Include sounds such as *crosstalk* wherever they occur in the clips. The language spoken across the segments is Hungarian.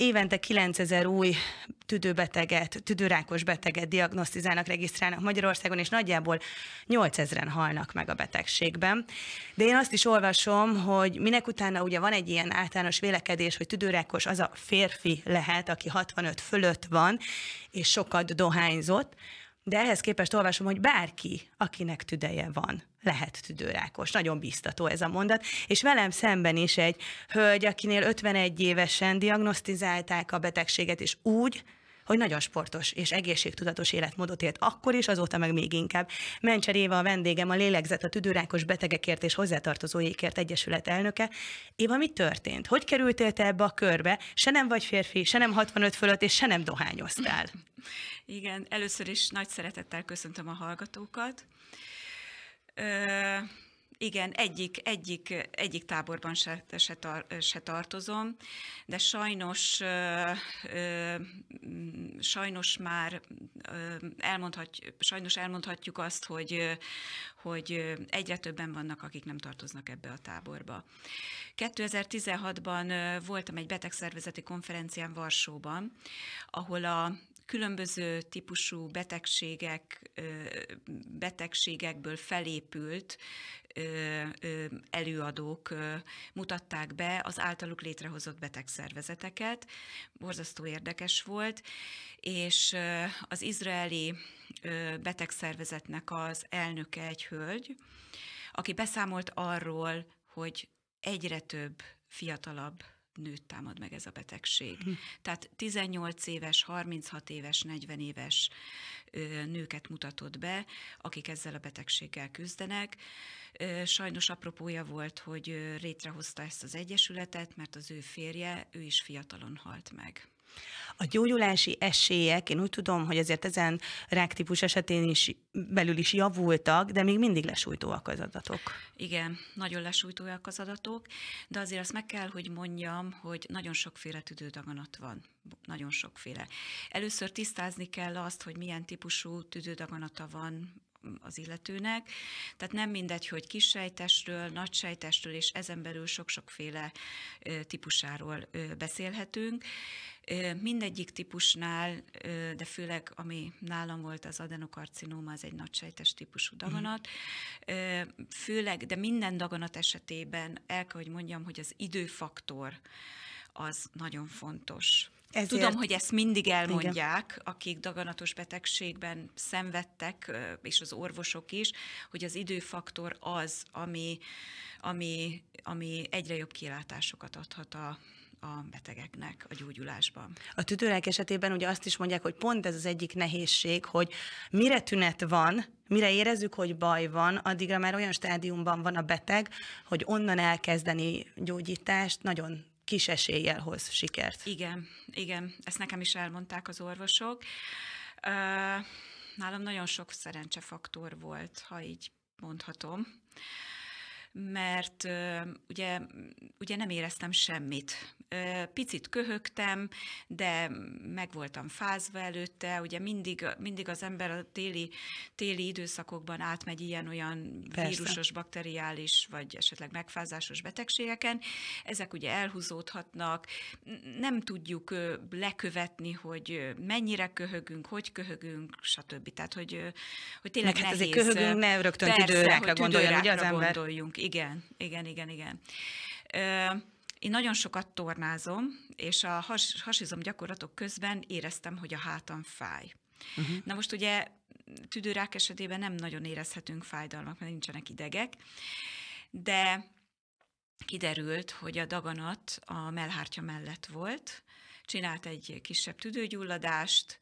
évente 9000 új tüdőbeteget, tüdőrákos beteget diagnosztizálnak, regisztrálnak Magyarországon, és nagyjából 8000-en halnak meg a betegségben. De én azt is olvasom, hogy minek utána ugye van egy ilyen általános vélekedés, hogy tüdőrákos az a férfi lehet, aki 65 fölött van, és sokat dohányzott, de ehhez képest olvasom, hogy bárki, akinek tüdeje van, lehet tüdőrákos. Nagyon biztató ez a mondat. És velem szemben is egy hölgy, akinél 51 évesen diagnosztizálták a betegséget, és úgy, hogy nagyon sportos és egészségtudatos életmódot élt akkor is, azóta meg még inkább. Mencser Éva a vendégem, a lélegzet a tüdőrákos betegekért és hozzátartozóikért Egyesület elnöke. Éva, mi történt? Hogy kerültél te ebbe a körbe? Se nem vagy férfi, se nem 65 fölött, és se nem dohányoztál. *laughs* Igen, először is nagy szeretettel köszöntöm a hallgatókat. Ö- igen, egyik, egyik, egyik táborban se, se, tar, se tartozom, de sajnos, ö, ö, sajnos már elmondhat, sajnos elmondhatjuk azt, hogy, hogy egyre többen vannak, akik nem tartoznak ebbe a táborba. 2016-ban voltam egy betegszervezeti konferencián Varsóban, ahol a különböző típusú betegségek, betegségekből felépült előadók mutatták be az általuk létrehozott betegszervezeteket. Borzasztó érdekes volt, és az izraeli betegszervezetnek az elnöke egy hölgy, aki beszámolt arról, hogy egyre több fiatalabb nőt támad meg ez a betegség. Hm. Tehát 18 éves, 36 éves, 40 éves nőket mutatott be, akik ezzel a betegséggel küzdenek. Sajnos apropója volt, hogy rétrehozta ezt az egyesületet, mert az ő férje, ő is fiatalon halt meg. A gyógyulási esélyek, én úgy tudom, hogy azért ezen ráktípus esetén is belül is javultak, de még mindig lesújtóak az adatok. Igen, nagyon lesújtóak az adatok, de azért azt meg kell, hogy mondjam, hogy nagyon sokféle tüdődaganat van. Nagyon sokféle. Először tisztázni kell azt, hogy milyen típusú tüdődaganata van az illetőnek. Tehát nem mindegy, hogy kis sejtestről, nagy sejtestről, és ezen belül sok-sokféle típusáról beszélhetünk. Mindegyik típusnál, de főleg ami nálam volt az adenokarcinóma, az egy nagysejtes típusú mhm. daganat. Főleg, de minden daganat esetében el kell, hogy mondjam, hogy az időfaktor az nagyon fontos. Ezért... Tudom, hogy ezt mindig elmondják, Igen. akik daganatos betegségben szenvedtek, és az orvosok is, hogy az időfaktor az, ami, ami, ami egyre jobb kilátásokat adhat a, a betegeknek a gyógyulásban. A tüdőrák esetében ugye azt is mondják, hogy pont ez az egyik nehézség, hogy mire tünet van, mire érezzük, hogy baj van, addigra már olyan stádiumban van a beteg, hogy onnan elkezdeni gyógyítást nagyon kis eséllyel hoz sikert. Igen, igen, ezt nekem is elmondták az orvosok. Nálam nagyon sok szerencsefaktor volt, ha így mondhatom mert ugye, ugye nem éreztem semmit. Picit köhögtem, de meg voltam fázva előtte, ugye mindig, mindig az ember a téli, téli időszakokban átmegy ilyen-olyan Persze. vírusos, bakteriális, vagy esetleg megfázásos betegségeken. Ezek ugye elhúzódhatnak, nem tudjuk lekövetni, hogy mennyire köhögünk, hogy köhögünk, stb. Tehát, hogy, hogy tényleg Meg hát azért köhögünk, ne rögtön Persze, hogy gondoljon, ugye az ember? gondoljunk, igen, igen, igen, igen. Ö, én nagyon sokat tornázom, és a has, hasizom gyakorlatok közben éreztem, hogy a hátam fáj. Uh-huh. Na most ugye tüdőrák esetében nem nagyon érezhetünk fájdalmak, mert nincsenek idegek, de kiderült, hogy a daganat a melhártya mellett volt, csinált egy kisebb tüdőgyulladást,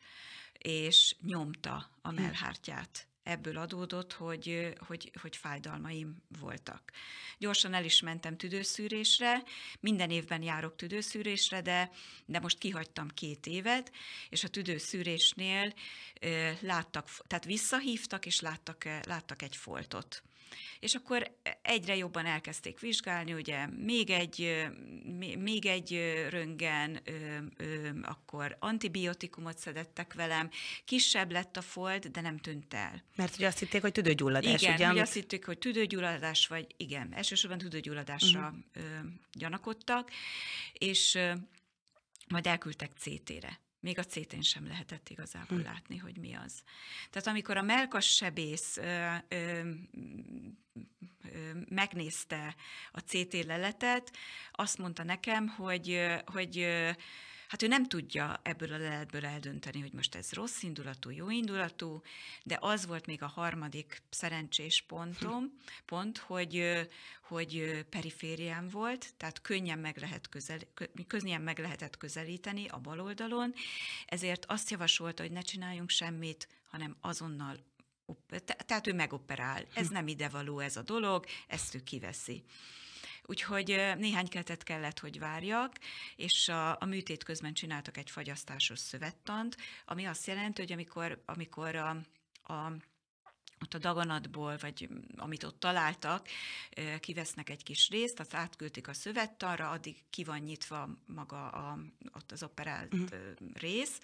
és nyomta a hm. melhártyát ebből adódott, hogy, hogy, hogy fájdalmaim voltak. Gyorsan el is mentem tüdőszűrésre, minden évben járok tüdőszűrésre, de, de most kihagytam két évet, és a tüdőszűrésnél láttak, tehát visszahívtak, és láttak, láttak egy foltot. És akkor egyre jobban elkezdték vizsgálni, ugye még egy, még egy röngen, akkor antibiotikumot szedettek velem, kisebb lett a fold, de nem tűnt el. Mert ugye azt hitték, hogy tüdőgyulladás, igen, ugye? Amit... azt hitték, hogy tüdőgyulladás, vagy igen, elsősorban tüdőgyulladásra uh-huh. gyanakodtak, és majd elküldtek CT-re még a cétén sem lehetett igazából hmm. látni, hogy mi az. Tehát amikor a melkas sebész ö, ö, ö, megnézte a CT leletet, azt mondta nekem, hogy, hogy hát ő nem tudja ebből a leletből eldönteni, hogy most ez rossz indulatú, jó indulatú, de az volt még a harmadik szerencsés pontom, hm. pont, hogy, hogy periférián volt, tehát könnyen meg, lehet közel, könnyen meg lehetett közelíteni a bal oldalon, ezért azt javasolta, hogy ne csináljunk semmit, hanem azonnal tehát ő megoperál. Ez hm. nem idevaló ez a dolog, ezt ő kiveszi. Úgyhogy néhány ketet kellett, hogy várjak, és a, a műtét közben csináltak egy fagyasztásos szövettant, ami azt jelenti, hogy amikor, amikor a, a ott a daganatból, vagy mm, amit ott találtak, kivesznek egy kis részt, azt átküldik a szövettanra, addig ki van nyitva maga a, ott az operált uh-huh. rész,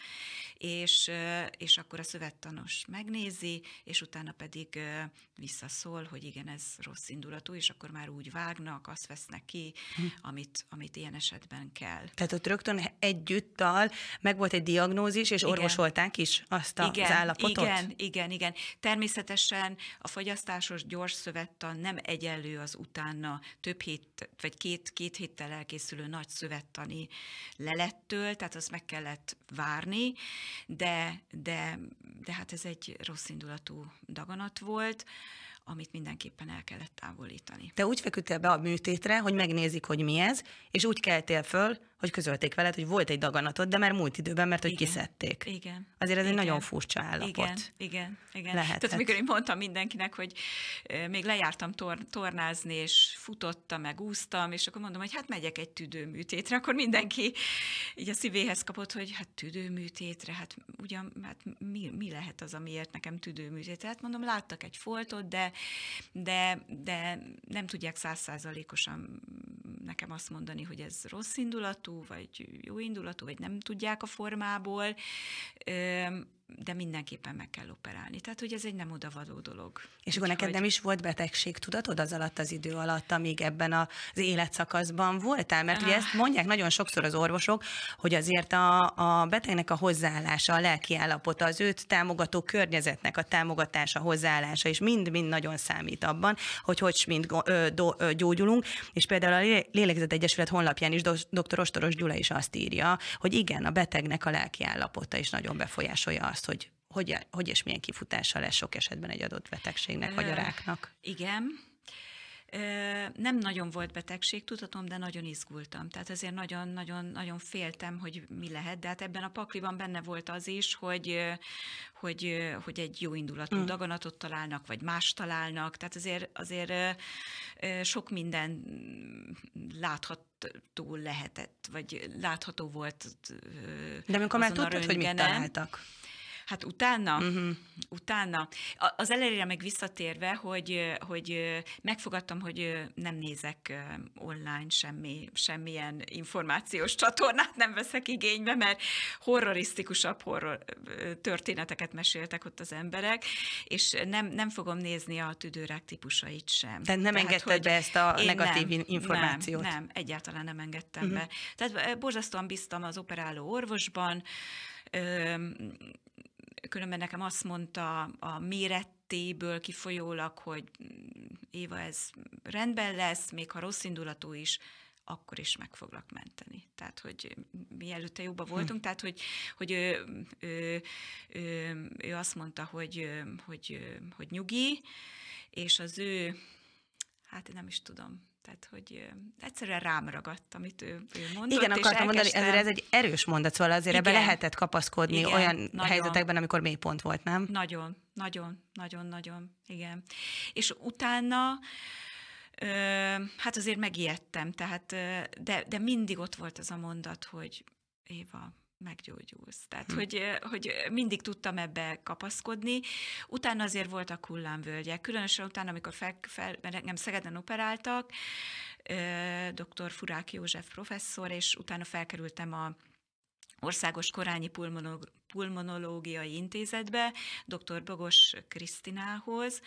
és, és akkor a szövettanos megnézi, és utána pedig visszaszól, hogy igen, ez rossz indulatú, és akkor már úgy vágnak, azt vesznek ki, uh-huh. amit, amit ilyen esetben kell. Tehát ott rögtön együttal meg volt egy diagnózis, és igen. orvosolták is azt igen, az állapotot? Igen, igen, igen. Természetesen természetesen a fogyasztásos gyors szövettan nem egyenlő az utána több hét, vagy két, két héttel elkészülő nagy szövettani lelettől, tehát azt meg kellett várni, de, de, de hát ez egy rossz indulatú daganat volt, amit mindenképpen el kellett távolítani. Te úgy feküdtél be a műtétre, hogy megnézik, hogy mi ez, és úgy keltél föl, hogy közölték veled, hogy volt egy daganatod, de már múlt időben, mert hogy igen. kiszedték. Igen. Azért ez igen. egy nagyon furcsa állapot. Igen, igen, igen. Lehet. Tehát amikor én mondtam mindenkinek, hogy még lejártam tor- tornázni, és futottam, meg úsztam, és akkor mondom, hogy hát megyek egy tüdőműtétre, akkor mindenki így a szívéhez kapott, hogy hát tüdőműtétre, hát ugyan, hát mi, mi lehet az, amiért nekem tüdőműtétre? Hát mondom, láttak egy foltot, de, de, de nem tudják százszázalékosan nekem azt mondani, hogy ez rossz indulatú, vagy jó indulatú, vagy nem tudják a formából de mindenképpen meg kell operálni. Tehát, hogy ez egy nem odavadó dolog. És akkor neked hogy... nem is volt betegség tudatod az alatt az idő alatt, amíg ebben az életszakaszban voltál? Mert ah. ugye ezt mondják nagyon sokszor az orvosok, hogy azért a, a betegnek a hozzáállása, a lelki állapota, az őt támogató környezetnek a támogatása, hozzáállása, és mind-mind nagyon számít abban, hogy hogy mind gyógyulunk. És például a Lélegzet Egyesület honlapján is dr. Ostoros Gyula is azt írja, hogy igen, a betegnek a lelki állapota is nagyon befolyásolja azt, azt, hogy hogy, hogy és milyen kifutása lesz sok esetben egy adott betegségnek, vagy a ráknak. Igen. Nem nagyon volt betegség, tudatom, de nagyon izgultam. Tehát azért nagyon-nagyon féltem, hogy mi lehet. De hát ebben a pakliban benne volt az is, hogy, hogy, hogy egy jó indulatú mm. daganatot találnak, vagy más találnak. Tehát azért, azért sok minden láthat lehetett, vagy látható volt. De amikor már tudtad, hogy mit találtak? Hát utána, uh-huh. utána. Az elejére meg visszatérve, hogy, hogy megfogadtam, hogy nem nézek online semmi, semmilyen információs *laughs* csatornát nem veszek igénybe, mert horrorisztikusabb horror történeteket meséltek ott az emberek, és nem, nem fogom nézni a tüdőrák típusait sem. Tehát nem Tehát, engedted be ezt a negatív nem, információt? Nem, nem, egyáltalán nem engedtem uh-huh. be. Tehát borzasztóan bíztam az operáló orvosban, különben nekem azt mondta a mérettéből kifolyólag, hogy mm, Éva, ez rendben lesz, még ha rossz indulatú is, akkor is meg foglak menteni. Tehát, hogy mi előtte jobban hm. voltunk, tehát, hogy, hogy ő, ő, ő, ő azt mondta, hogy, hogy, hogy nyugi, és az ő, hát nem is tudom, tehát, hogy egyszerűen rám ragadt, amit ő, ő mondott. Igen, akartam elkezdtem... mondani, ezért ez egy erős mondat, szóval azért Igen. ebbe lehetett kapaszkodni Igen, olyan nagyon. helyzetekben, amikor mélypont volt, nem? Nagyon, nagyon, nagyon, nagyon. Igen. És utána ö, hát azért megijedtem, tehát, de, de mindig ott volt az a mondat, hogy Éva, meggyógyulsz. Tehát, hm. hogy, hogy mindig tudtam ebbe kapaszkodni. Utána azért voltak hullámvölgyek, különösen utána, amikor fel, fel mert engem Szegeden operáltak, dr. Furák József professzor, és utána felkerültem a Országos Korányi Pulmonológiai Intézetbe, dr. Bogos Krisztinához.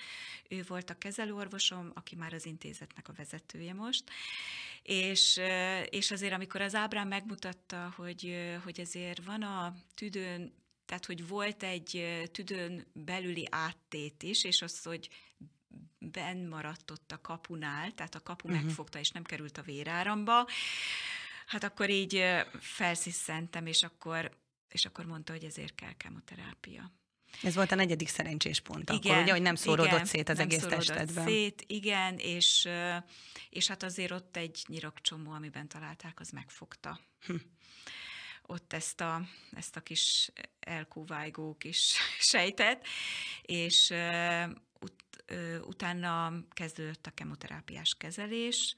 Ő volt a kezelőorvosom, aki már az intézetnek a vezetője most. És, és azért, amikor az ábrán megmutatta, hogy, hogy azért van a tüdőn, tehát hogy volt egy tüdőn belüli áttét is, és az, hogy benn maradt ott a kapunál, tehát a kapu uh-huh. megfogta, és nem került a véráramba, Hát akkor így felsziszentem, és akkor, és akkor mondta, hogy ezért kell kemoterápia. Ez volt a negyedik szerencsés pont igen, akkor, ugye, hogy nem szóródott igen, szét az nem egész testedben. szét, igen, és, és hát azért ott egy nyirokcsomó, amiben találták, az megfogta. Hm. Ott ezt a, ezt a kis elkúvájgó kis *laughs* sejtet, és ut, utána kezdődött a kemoterápiás kezelés,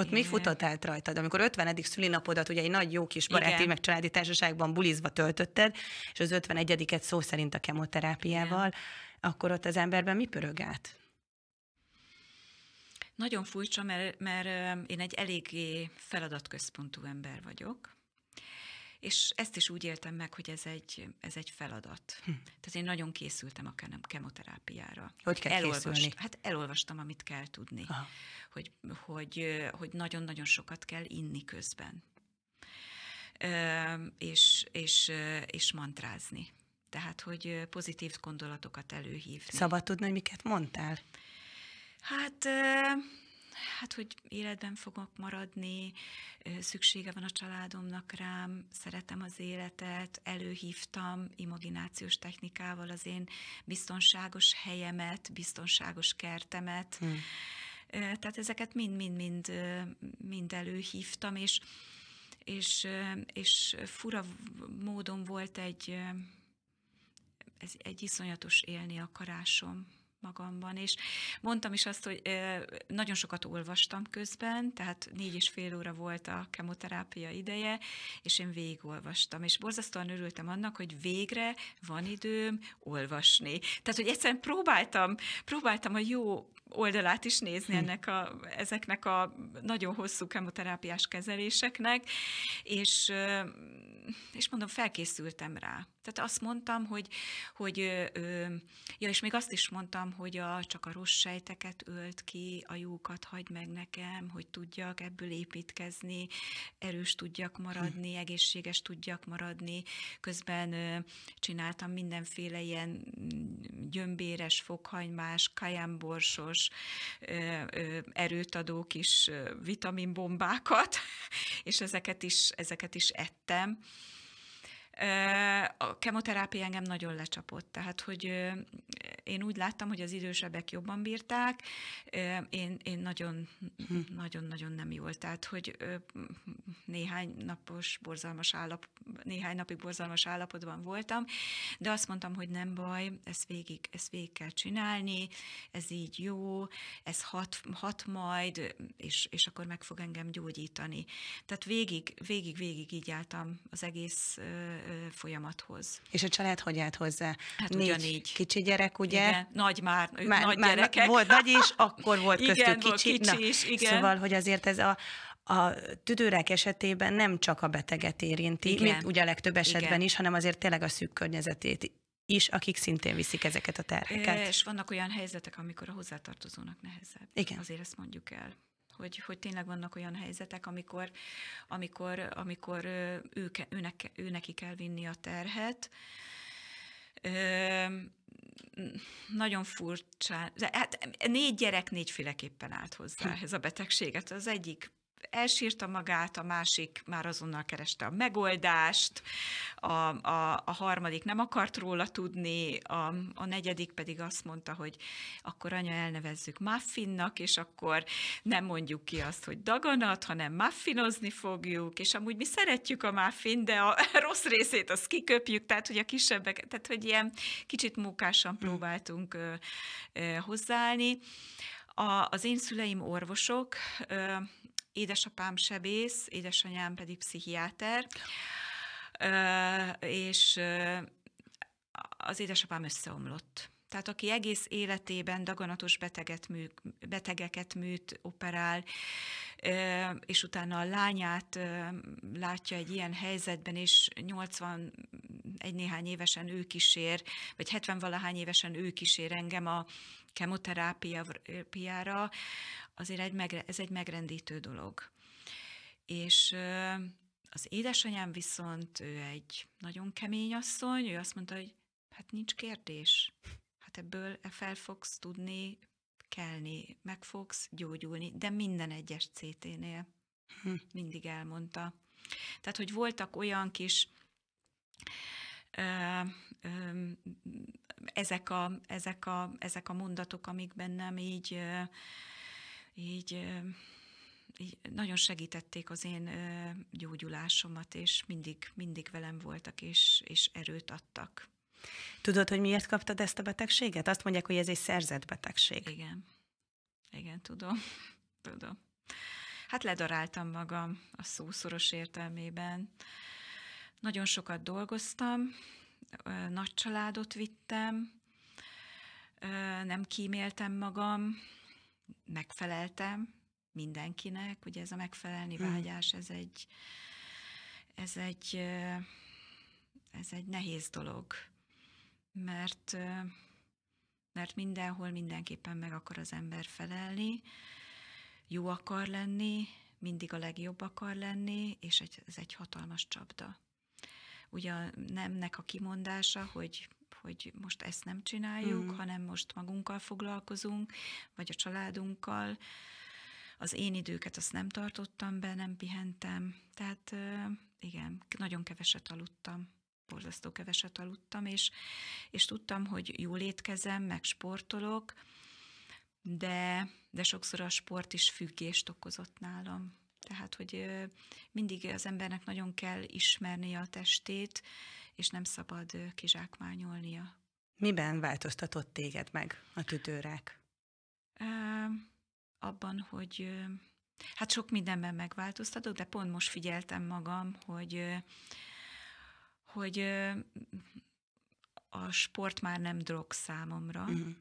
ott mi futott át rajtad? Amikor 50. szülinapodat ugye egy nagy jó kis baráti Igen. meg családi társaságban bulizva töltötted, és az 51-et szó szerint a kemoterápiával, Igen. akkor ott az emberben mi pörög át? Nagyon furcsa, mert, mert én egy eléggé feladatközpontú ember vagyok, és ezt is úgy éltem meg, hogy ez egy, ez egy feladat. Hm. Tehát én nagyon készültem a kemoterápiára. Hogy kell Elolvast, készülni? Hát elolvastam, amit kell tudni. Aha. Hogy, hogy, hogy nagyon-nagyon sokat kell inni közben. És, és, és mantrázni. Tehát, hogy pozitív gondolatokat előhívni. Szabad tudni, hogy miket mondtál? Hát hát, hogy életben fogok maradni, szüksége van a családomnak rám, szeretem az életet, előhívtam imaginációs technikával az én biztonságos helyemet, biztonságos kertemet. Hmm. Tehát ezeket mind-mind-mind mind előhívtam, és, és, és fura módon volt egy, egy iszonyatos élni akarásom magamban. És mondtam is azt, hogy nagyon sokat olvastam közben, tehát négy és fél óra volt a kemoterápia ideje, és én végigolvastam. És borzasztóan örültem annak, hogy végre van időm olvasni. Tehát, hogy egyszerűen próbáltam, próbáltam a jó oldalát is nézni hm. ennek a, ezeknek a nagyon hosszú kemoterápiás kezeléseknek, és, és mondom, felkészültem rá. Tehát azt mondtam, hogy, hogy ja, és még azt is mondtam, hogy a, csak a rossz sejteket ölt ki, a jókat hagyd meg nekem, hogy tudjak ebből építkezni, erős tudjak maradni, hm. egészséges tudjak maradni. Közben csináltam mindenféle ilyen gyömbéres, fokhagymás, kajánborsos, bizonyos erőt adó kis vitaminbombákat, *laughs* és ezeket is, ezeket is ettem. A kemoterápia engem nagyon lecsapott, tehát hogy én úgy láttam, hogy az idősebbek jobban bírták, én, én nagyon, hm. nagyon, nagyon nem jól, tehát hogy néhány napos borzalmas állap, néhány napig borzalmas állapotban voltam, de azt mondtam, hogy nem baj, ezt végig, ezt végig kell csinálni, ez így jó, ez hat, hat majd, és, és akkor meg fog engem gyógyítani. Tehát végig, végig, végig így álltam az egész folyamathoz. És a család hogy állt hozzá? Hát Négy ugyanígy. kicsi gyerek, ugye? Igen, nagy már, már nagy már gyerekek. Volt nagy is, *laughs* akkor volt igen, köztük kicsi. Volt kicsi Na, is, igen. Szóval, hogy azért ez a, a tüdőrák esetében nem csak a beteget érinti, igen. mint ugye a legtöbb esetben igen. is, hanem azért tényleg a szűk környezetét is, akik szintén viszik ezeket a terheket. És vannak olyan helyzetek, amikor a hozzátartozónak nehezebb. Igen. Azért ezt mondjuk el hogy, hogy tényleg vannak olyan helyzetek, amikor, amikor, amikor ő, őnek, ő neki kell vinni a terhet. Ö, nagyon furcsa. Hát négy gyerek négyféleképpen állt hozzá hm. ez a betegséget. Az egyik elsírta magát, a másik már azonnal kereste a megoldást, a, a, a harmadik nem akart róla tudni, a, a negyedik pedig azt mondta, hogy akkor anya elnevezzük muffinnak, és akkor nem mondjuk ki azt, hogy daganat, hanem muffinozni fogjuk, és amúgy mi szeretjük a muffin, de a *laughs* rossz részét azt kiköpjük, tehát hogy a kisebbek, tehát hogy ilyen kicsit munkásan hm. próbáltunk ö, ö, hozzáállni. A, az én szüleim orvosok, ö, édesapám sebész, édesanyám pedig pszichiáter, és az édesapám összeomlott. Tehát aki egész életében daganatos beteget mű, betegeket műt, operál, és utána a lányát látja egy ilyen helyzetben, és 80 egy néhány évesen ő kísér, vagy 70 valahány évesen ő kísér engem a, kemoterápiára, azért egy megre, ez egy megrendítő dolog. És az édesanyám viszont, ő egy nagyon kemény asszony, ő azt mondta, hogy hát nincs kérdés, hát ebből e fel fogsz tudni kelni, meg fogsz gyógyulni, de minden egyes CT-nél. Hm. Mindig elmondta. Tehát, hogy voltak olyan kis ezek a, ezek a, ezek a mondatok, amik bennem így, így így nagyon segítették az én gyógyulásomat, és mindig, mindig velem voltak, és, és erőt adtak. Tudod, hogy miért kaptad ezt a betegséget? Azt mondják, hogy ez egy szerzett betegség. Igen. Igen, tudom. tudom. Hát ledaráltam magam a szószoros értelmében. Nagyon sokat dolgoztam, nagy családot vittem, nem kíméltem magam, megfeleltem mindenkinek, ugye ez a megfelelni hmm. vágyás, ez egy, ez egy, ez egy nehéz dolog, mert, mert mindenhol mindenképpen meg akar az ember felelni, jó akar lenni, mindig a legjobb akar lenni, és ez egy hatalmas csapda ugye a nemnek a kimondása, hogy hogy most ezt nem csináljuk, mm. hanem most magunkkal foglalkozunk, vagy a családunkkal. Az én időket azt nem tartottam be, nem pihentem. Tehát igen, nagyon keveset aludtam borzasztó keveset aludtam, és, és tudtam, hogy jól étkezem, meg sportolok, de, de sokszor a sport is függést okozott nálam. Tehát, hogy mindig az embernek nagyon kell ismernie a testét, és nem szabad kizsákmányolnia. Miben változtatott téged meg a tüdőrák? Abban, hogy hát sok mindenben megváltoztatok, de pont most figyeltem magam, hogy hogy a sport már nem drog számomra. Uh-huh.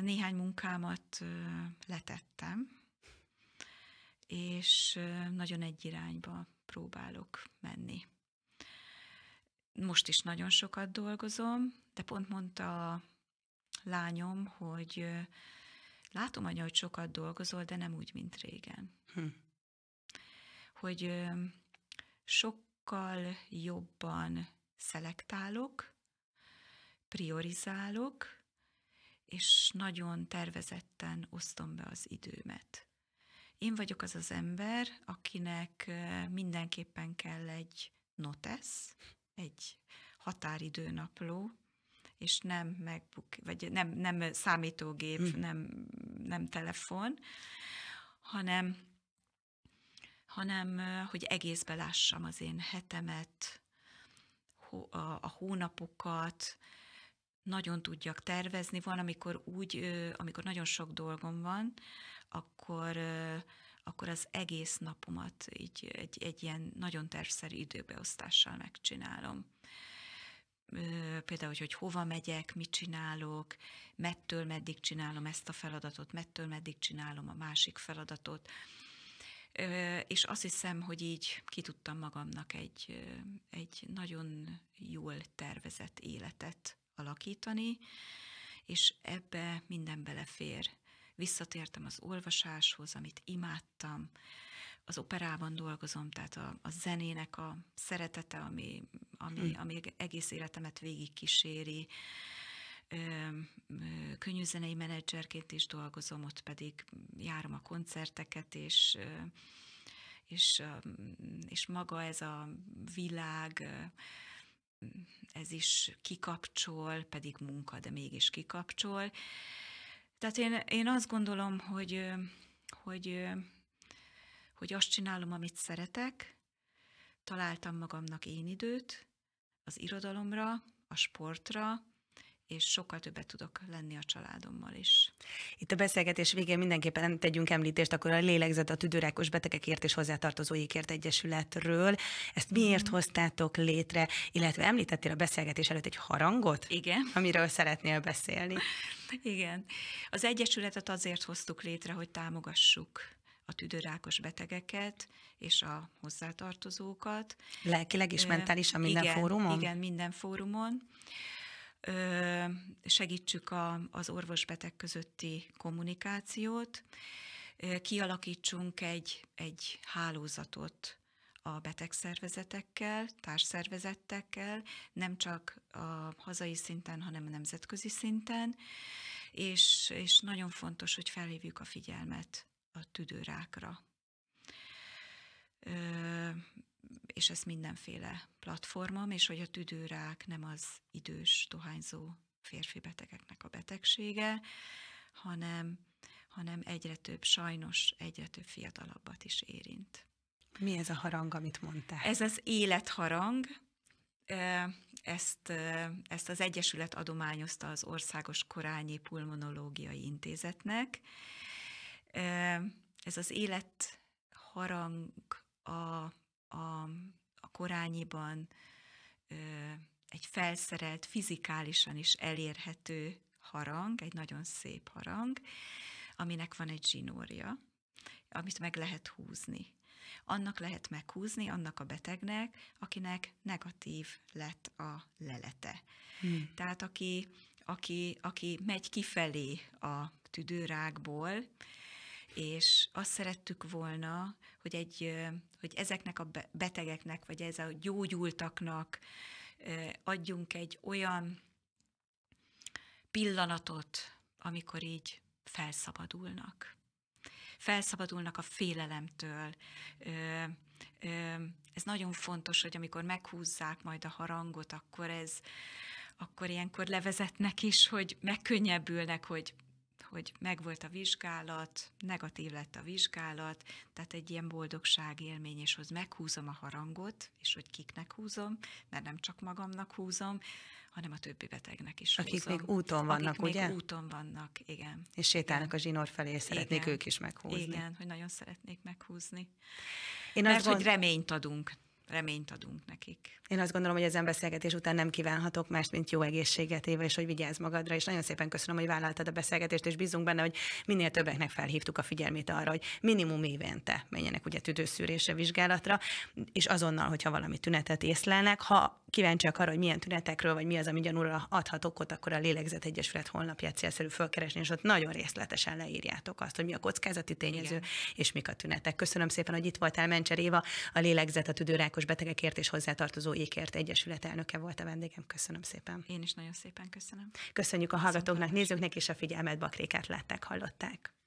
Néhány munkámat letettem, és nagyon egy irányba próbálok menni. Most is nagyon sokat dolgozom, de pont mondta a lányom, hogy látom, anya, hogy sokat dolgozol, de nem úgy, mint régen. Hm. Hogy sokkal jobban szelektálok, priorizálok, és nagyon tervezetten osztom be az időmet. Én vagyok az az ember, akinek mindenképpen kell egy notesz, egy határidőnapló, és nem MacBook, vagy nem, nem számítógép, mm. nem, nem telefon, hanem, hanem hogy egészbe lássam az én hetemet, a hónapokat, nagyon tudjak tervezni. Van, amikor úgy, amikor nagyon sok dolgom van, akkor, akkor az egész napomat így egy, egy ilyen nagyon tervszerű időbeosztással megcsinálom például, hogy, hogy hova megyek, mit csinálok, mettől meddig csinálom ezt a feladatot, mettől meddig csinálom a másik feladatot. És azt hiszem, hogy így ki tudtam magamnak egy, egy nagyon jól tervezett életet alakítani, és ebbe minden belefér visszatértem az olvasáshoz, amit imádtam, az operában dolgozom, tehát a, a zenének a szeretete, ami, ami, hmm. ami egész életemet végig kíséri, könnyűzenei menedzserként is dolgozom, ott pedig járom a koncerteket, és és, és maga ez a világ, ez is kikapcsol, pedig munka, de mégis kikapcsol, tehát én, én azt gondolom, hogy, hogy, hogy azt csinálom, amit szeretek, találtam magamnak én időt az irodalomra, a sportra, és sokkal többet tudok lenni a családommal is. Itt a beszélgetés végén mindenképpen tegyünk említést akkor a lélegzet a tüdőrákos betegekért és hozzátartozóikért egyesületről. Ezt mhm. miért mm. hoztátok létre, illetve említettél a beszélgetés előtt egy harangot? Igen. Amiről szeretnél beszélni. Igen. Az egyesületet azért hoztuk létre, hogy támogassuk a tüdőrákos betegeket és a hozzátartozókat. Lelkileg és mentálisan minden igen, fórumon? Igen, minden fórumon segítsük a, az orvos-beteg közötti kommunikációt, kialakítsunk egy, egy hálózatot a betegszervezetekkel, társszervezetekkel, nem csak a hazai szinten, hanem a nemzetközi szinten, és, és nagyon fontos, hogy felhívjuk a figyelmet a tüdőrákra és ez mindenféle platformom, és hogy a tüdőrák nem az idős, dohányzó férfi betegeknek a betegsége, hanem, hanem egyre több, sajnos egyre több fiatalabbat is érint. Mi ez a harang, amit mondtál? Ez az életharang, ezt, ezt az Egyesület adományozta az Országos Korányi Pulmonológiai Intézetnek. Ez az életharang a, a, a korányiban ö, egy felszerelt, fizikálisan is elérhető harang, egy nagyon szép harang, aminek van egy zsinórja, amit meg lehet húzni. Annak lehet meghúzni, annak a betegnek, akinek negatív lett a lelete. Hmm. Tehát aki, aki, aki megy kifelé a tüdőrákból, és azt szerettük volna, hogy, egy, hogy ezeknek a betegeknek, vagy ez a gyógyultaknak adjunk egy olyan pillanatot, amikor így felszabadulnak. Felszabadulnak a félelemtől. Ez nagyon fontos, hogy amikor meghúzzák majd a harangot, akkor ez, akkor ilyenkor levezetnek is, hogy megkönnyebbülnek, hogy hogy megvolt a vizsgálat, negatív lett a vizsgálat, tehát egy ilyen boldogság élmény, és hogy meghúzom a harangot, és hogy kiknek húzom, mert nem csak magamnak húzom, hanem a többi betegnek is Akik húzom. még úton vannak, Akik ugye? még úton vannak, igen. És sétálnak igen. a zsinór felé, és szeretnék igen. ők is meghúzni. Igen, hogy nagyon szeretnék meghúzni. Én Mert azt hogy gond... reményt adunk reményt adunk nekik. Én azt gondolom, hogy ezen beszélgetés után nem kívánhatok más, mint jó egészséget, Éva, és hogy vigyázz magadra, és nagyon szépen köszönöm, hogy vállaltad a beszélgetést, és bízunk benne, hogy minél többeknek felhívtuk a figyelmét arra, hogy minimum évente menjenek ugye tüdőszűrésre, vizsgálatra, és azonnal, hogyha valami tünetet észlelnek, ha kíváncsiak arra, hogy milyen tünetekről, vagy mi az, ami gyanúra adhat okot, akkor a Lélegzet Egyesület honlapját célszerű fölkeresni, és ott nagyon részletesen leírjátok azt, hogy mi a kockázati tényező, Igen. és mik a tünetek. Köszönöm szépen, hogy itt voltál, Mencser Éva, a Lélegzet a tüdőrák fogyatékos betegekért és hozzátartozóikért egyesület elnöke volt a vendégem. Köszönöm szépen. Én is nagyon szépen köszönöm. Köszönjük a hallgatóknak, nézőknek és a figyelmet, bakrékát látták, hallották.